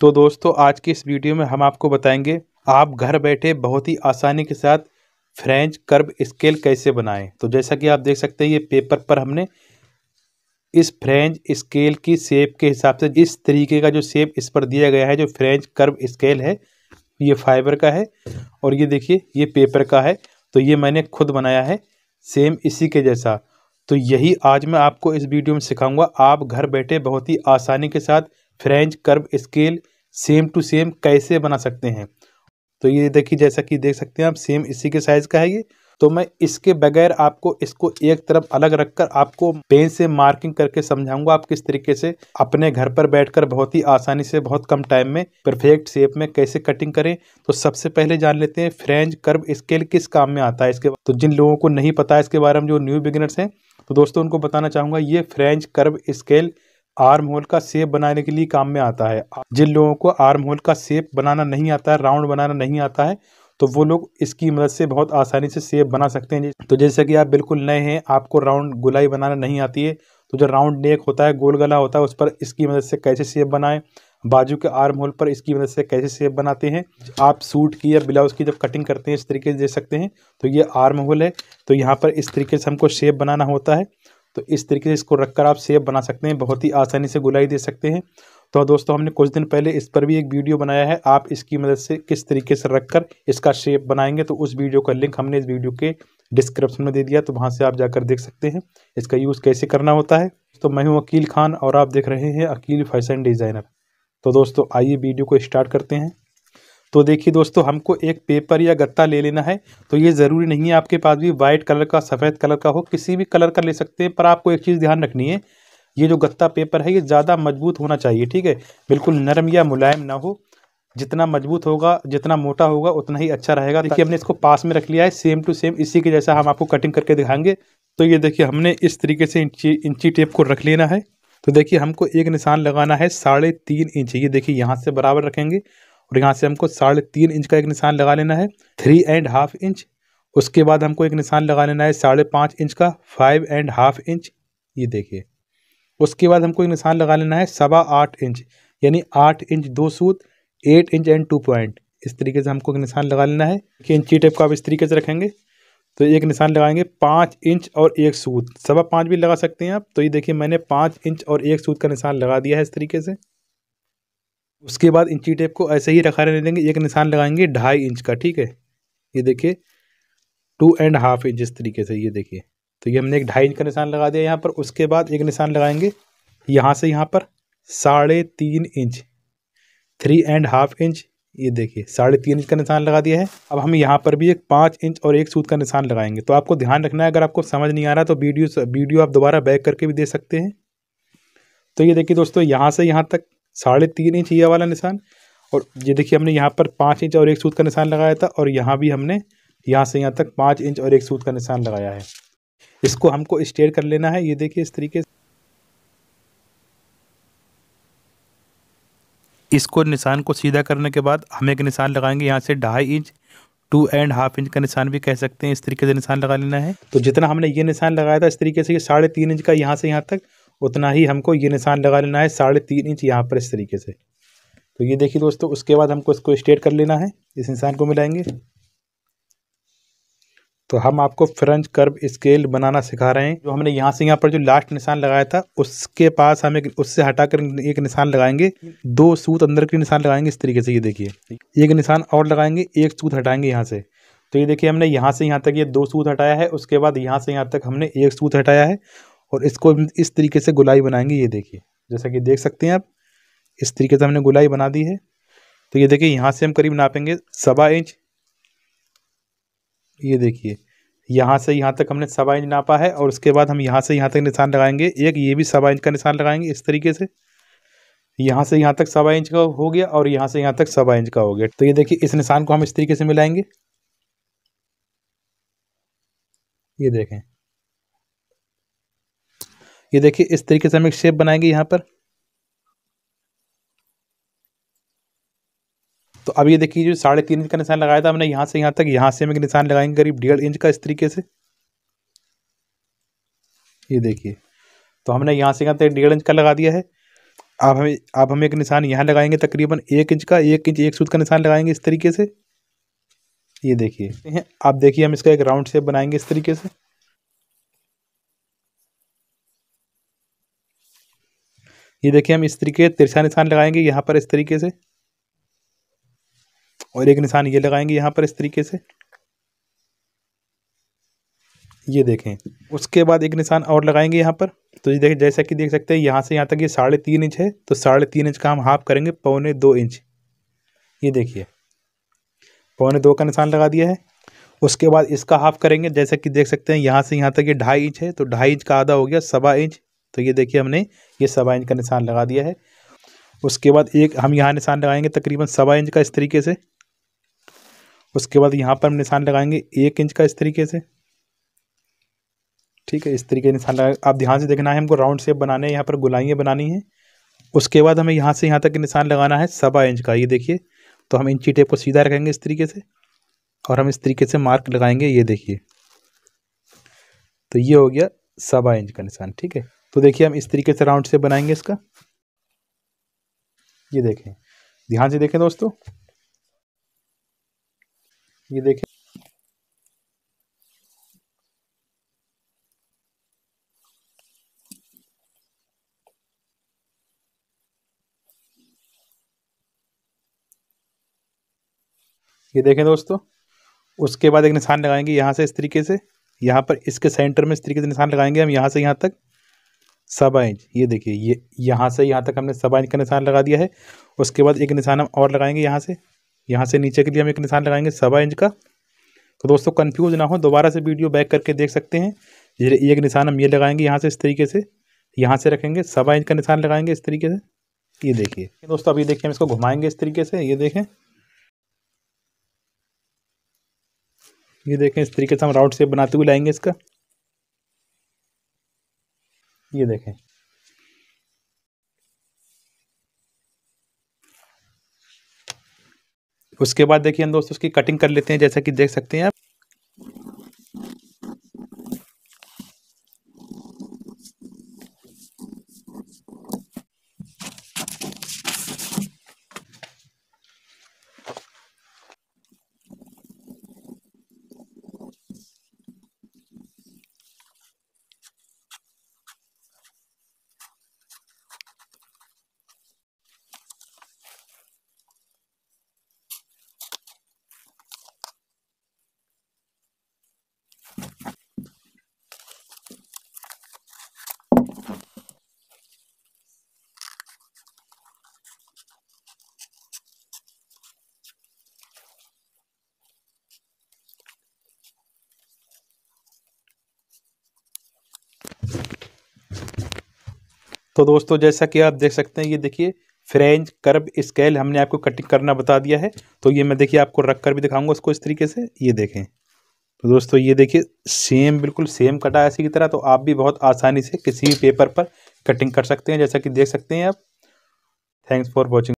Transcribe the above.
तो दोस्तों आज की इस वीडियो में हम आपको बताएंगे आप घर बैठे बहुत ही आसानी के साथ फ्रेंच कर्व स्केल कैसे बनाएं तो जैसा कि आप देख सकते हैं ये पेपर पर हमने इस फ्रेंच स्केल की शेप के हिसाब से इस तरीके का जो शेप इस पर दिया गया है जो फ्रेंच कर्व स्केल है ये फाइबर का है और ये देखिए ये पेपर का है तो ये मैंने खुद बनाया है सेम इसी के जैसा तो यही आज मैं आपको इस वीडियो में सिखाऊंगा आप घर बैठे बहुत ही आसानी के साथ French curve scale same to same कैसे बना सकते हैं तो ये देखिए जैसा कि देख सकते हैं आप सेम इसी के साइज़ का है ये तो मैं इसके बगैर आपको इसको एक तरफ अलग रखकर आपको पेन से मार्किंग करके समझाऊंगा आप किस तरीके से अपने घर पर बैठकर बहुत ही आसानी से बहुत कम टाइम में परफेक्ट शेप में कैसे कटिंग करें तो सबसे पहले जान लेते हैं फ्रेंच कर्व स्केल किस काम में आता है इसके तो जिन लोगों को नहीं पता है इसके बारे में जो न्यू बिगिनर्स हैं तो दोस्तों उनको बताना चाहूँगा ये French curve scale arm hole का सेप बनाने के लिए काम में आता है जिन लोगों को आर्म होल का सेप बनाना नहीं आता है राउंड बनाना नहीं आता है तो वो लोग इसकी मदद से बहुत आसानी से सेप बना सकते हैं तो जैसे कि आप बिल्कुल नए हैं आपको राउंड गुलाई बनाना नहीं आती है तो जो राउंड नेक होता है गोल गला होता है उस पर इसकी मदद से कैसे सेप बनाएं बाजू के आर्म होल पर इसकी मदद से कैसे सेप बनाते हैं आप सूट की या ब्लाउज़ की जब कटिंग करते हैं इस तरीके से दे सकते हैं तो ये आर्म होल है तो यहाँ पर इस तरीके से हमको शेप बनाना होता है तो इस तरीके से इसको रखकर आप सेब बना सकते हैं बहुत ही आसानी से गुलाई दे सकते हैं तो हाँ दोस्तों हमने कुछ दिन पहले इस पर भी एक वीडियो बनाया है आप इसकी मदद से किस तरीके से रखकर इसका शेप बनाएंगे तो उस वीडियो का लिंक हमने इस वीडियो के डिस्क्रिप्शन में दे दिया तो वहाँ से आप जाकर देख सकते हैं इसका यूज़ कैसे करना होता है तो मैं हूँ अकील खान और आप देख रहे हैं अकील फैशन डिज़ाइनर तो दोस्तों आइए वीडियो को स्टार्ट करते हैं तो देखिए दोस्तों हमको एक पेपर या गत्ता ले लेना है तो ये ज़रूरी नहीं है आपके पास भी वाइट कलर का सफ़ेद कलर का हो किसी भी कलर का ले सकते हैं पर आपको एक चीज़ ध्यान रखनी है ये जो गत्ता पेपर है ये ज़्यादा मजबूत होना चाहिए ठीक है बिल्कुल नरम या मुलायम ना हो जितना मजबूत होगा जितना मोटा होगा उतना ही अच्छा रहेगा देखिए हमने इसको पास में रख लिया है सेम टू सेम इसी के जैसा हम आपको कटिंग करके दिखाएंगे तो ये देखिए हमने इस तरीके से इंची इंची टेप को रख लेना है तो देखिए हमको एक निशान लगाना है साढ़े तीन इंच ये देखिए यहाँ से बराबर रखेंगे और यहाँ से हमको साढ़े तीन इंच का एक निशान लगा लेना है थ्री एंड हाफ इंच उसके बाद हमको एक निशान लगा लेना है साढ़े पाँच इंच का फाइव एंड हाफ इंच ये देखिए उसके बाद हमको एक निशान लगा लेना है सवा आठ इंच यानी आठ इंच दो सूत eight inch and two point इस तरीके से हमको एक निशान लगा लेना है कि इंची टेप का आप इस तरीके से रखेंगे तो एक निशान लगाएंगे पाँच इंच और एक सूत सवा पाँच भी लगा सकते हैं आप तो ये देखिए मैंने पाँच इंच और एक सूत का निशान लगा दिया है इस तरीके से उसके बाद इंची टेप को ऐसे ही रखा रहने देंगे एक निशान लगाएंगे ढाई इंच का ठीक है ये देखिए टू एंड हाफ इंच इस तरीके से ये देखिए तो ये हमने एक ढाई इंच का निशान लगा दिया यहाँ पर उसके बाद एक निशान लगाएंगे यहाँ से यहाँ पर साढ़े तीन inch three and half inch ये देखिए साढ़े तीन इंच का निशान लगा दिया है अब हम यहाँ पर भी एक पाँच इंच और एक सूत का निशान लगाएंगे तो आपको ध्यान रखना है अगर आपको समझ नहीं आ रहा तो वीडियो वीडियो आप दोबारा बैक करके भी दे सकते हैं तो ये देखिए दोस्तों यहाँ से यहाँ तक साढ़े तीन इंच ये वाला निशान और ये देखिए हमने यहाँ पर पाँच इंच और एक सूत का निशान लगाया था और यहाँ भी हमने यहाँ से यहाँ तक पाँच इंच और एक सूत का निशान लगाया है इसको हमको स्टेयर कर लेना है ये देखिए इस तरीके से इसको निशान को सीधा करने के बाद हम एक निशान लगाएंगे यहाँ से ढाई inch two and half inch का निशान भी कह सकते हैं इस तरीके से निशान लगा लेना है तो जितना हमने ये निशान लगाया था इस तरीके से साढ़े तीन इंच का यहाँ से यहाँ तक उतना ही हमको ये निशान लगा लेना है साढ़े तीन इंच यहाँ पर इस तरीके से तो ये देखिए दोस्तों उसके बाद हमको इसको स्ट्रेट कर लेना है इस निशान को मिलाएंगे तो हम आपको फ्रंच कर्व स्केल बनाना सिखा रहे हैं जो हमने यहाँ से यहाँ पर जो लास्ट निशान लगाया था उसके पास हम एक उससे हटाकर एक निशान लगाएंगे दो सूत अंदर के निशान लगाएंगे इस तरीके से ये देखिए एक निशान और लगाएंगे एक सूत हटाएंगे यहाँ से तो ये देखिए हमने यहाँ से यहाँ तक ये दो सूत हटाया है उसके बाद यहाँ से यहाँ तक हमने एक सूत हटाया है और इसको इस तरीके से गुलाई बनाएंगे ये देखिए जैसा कि देख सकते हैं आप इस तरीके से हमने गुलाई बना दी है तो ये देखिए यहाँ से हम करीब नापेंगे सवा इंच ये देखिए यहाँ से यहाँ तक हमने सवा इंच नापा है और उसके बाद हम यहाँ से यहाँ तक निशान लगाएंगे एक ये भी सवा इंच का निशान लगाएंगे इस तरीके से यहाँ से यहाँ तक सवा इंच का हो गया और यहाँ से यहाँ तक सवा इंच का हो गया तो ये देखिए इस निशान को हम इस तरीके से मिलाएंगे ये देखें ये देखिए इस तरीके से हम एक शेप बनाएंगे यहाँ पर तो अब ये देखिए जो साढ़े तीन इंच का निशान लगाया था हमने यहाँ से यहाँ तक यहाँ से हम एक निशान लगाएंगे करीब डेढ़ इंच का इस तरीके से ये देखिए तो हमने यहाँ से यहाँ तक डेढ़ इंच का लगा दिया है अब हमें अब हम एक निशान यहाँ लगाएंगे तकरीबन एक इंच का एक इंच एक सूत का निशान लगाएंगे इस तरीके से ये देखिए आप देखिए हम इसका एक राउंड शेप बनाएंगे इस तरीके से ये देखिए हम इस तरीके तिरछा निशान लगाएंगे यहाँ पर इस तरीके से और एक निशान ये लगाएंगे यहाँ पर इस तरीके से ये देखें उसके बाद एक निशान और लगाएंगे यहाँ पर तो ये देखें जैसा कि देख सकते हैं यहाँ से यहाँ तक ये साढ़े तीन इंच है तो साढ़े तीन इंच का हम हाफ करेंगे पौने दो इंच ये देखिए पौने दो का निशान लगा दिया है उसके बाद इसका हाफ करेंगे जैसा कि देख सकते हैं यहाँ से यहाँ तक ये ढाई इंच है तो ढाई इंच का आधा हो गया सवा इंच तो ये देखिए हमने ये सवा इंच का निशान लगा दिया है उसके बाद एक हम यहाँ निशान लगाएंगे तकरीबन सवा इंच का इस तरीके से उसके बाद यहाँ पर हम निशान लगाएंगे एक इंच का इस तरीके से ठीक है इस तरीके से निशान लगा आप ध्यान से देखना है हमको राउंड शेप बनाने हैं यहाँ पर गुलाइयाँ बनानी हैं उसके बाद हमें यहाँ से यहाँ तक निशान लगाना है सवा इंच का ये देखिए तो हम इंची टेप को सीधा रखेंगे इस तरीके से और हम इस तरीके से मार्क लगाएंगे ये देखिए तो ये हो गया सवा इंच का निशान ठीक है तो देखिए हम इस तरीके से राउंड से बनाएंगे इसका ये देखें ध्यान से देखें दोस्तों ये देखें ये देखें दोस्तों उसके बाद एक निशान लगाएंगे यहाँ से इस तरीके से यहाँ पर इसके सेंटर में इस तरीके से निशान लगाएंगे हम यहाँ से यहाँ तक सवा इंच ये देखिए ये यहाँ से यहाँ तक हमने सवा इंच का निशान लगा दिया है उसके बाद एक निशान हम और लगाएंगे यहाँ से यहाँ से नीचे के लिए हम एक निशान लगाएंगे सवा इंच का तो दोस्तों कन्फ्यूज ना हो दोबारा से वीडियो बैक करके देख सकते हैं ये एक निशान हम ये लगाएंगे यहाँ से इस तरीके से यहाँ से रखेंगे सवा इंच का निशान लगाएंगे इस तरीके से ये देखिए दोस्तों अभी देखिए हम इसको घुमाएंगे इस तरीके से ये देखें ये देखें इस तरीके से हम राउंड शेप बनाते हुए लाएंगे इसका ये देखें उसके बाद देखिए हम दोस्तों उसकी कटिंग कर लेते हैं जैसा कि देख सकते हैं आप तो दोस्तों जैसा कि आप देख सकते हैं ये देखिए फ्रेंच कर्ब स्केल हमने आपको कटिंग करना बता दिया है तो ये मैं देखिए आपको रख कर भी दिखाऊंगा उसको इस तरीके से ये देखें तो दोस्तों ये देखिए सेम बिल्कुल सेम कटा ऐसी की तरह तो आप भी बहुत आसानी से किसी भी पेपर पर कटिंग कर सकते हैं जैसा कि देख सकते हैं आप थैंक्स फॉर वॉचिंग